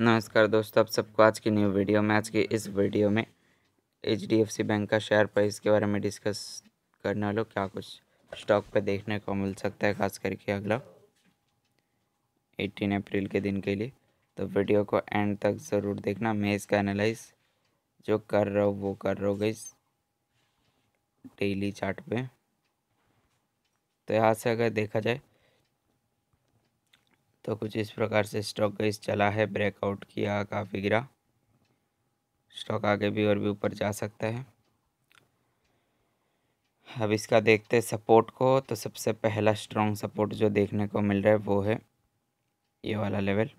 नमस्कार दोस्तों आप सबको आज की न्यू वीडियो में आज की इस वीडियो में एच बैंक का शेयर प्राइस के बारे में डिस्कस करने वालों क्या कुछ स्टॉक पर देखने को मिल सकता है खास करके अगला 18 अप्रैल के दिन के लिए तो वीडियो को एंड तक ज़रूर देखना मैं इसका एनालाइज जो कर रहा हूँ वो कर रहा हूँ इस डेली चार्ट पे तो यहाँ से अगर देखा जाए तो कुछ इस प्रकार से स्टॉक गैस चला है ब्रेकआउट किया काफ़ी गिरा स्टॉक आगे भी और भी ऊपर जा सकता है अब इसका देखते हैं सपोर्ट को तो सबसे पहला स्ट्रॉन्ग सपोर्ट जो देखने को मिल रहा है वो है ये वाला level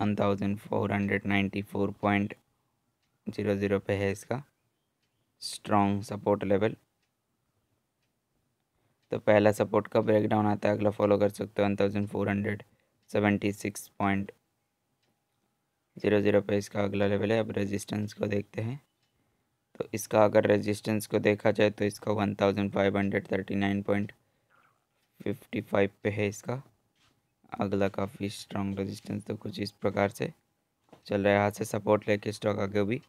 one thousand four hundred ninety four point zero zero पे है इसका स्ट्रॉन्ग सपोर्ट लेवल तो पहला सपोर्ट का ब्रेकडाउन आता है अगला फॉलो कर सकते हो one thousand four hundred seventy six point zero zero पर इसका अगला लेवल है अब रेजिस्टेंस को देखते हैं तो इसका अगर रेजिस्टेंस को देखा जाए तो इसका one thousand five hundred thirty nine point fifty five पे है इसका अगला काफ़ी स्ट्रॉन्ग रेजिस्टेंस तो कुछ इस प्रकार से चल रहा है यहाँ से सपोर्ट लेके स्टॉक आगे भी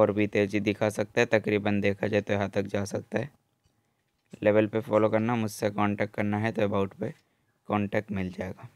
और भी तेज़ी दिखा सकता है तकरीबन देखा जाए तो यहाँ तक जा सकता है लेवल पे फॉलो करना मुझसे कांटेक्ट करना है तो अबाउट पे कांटेक्ट मिल जाएगा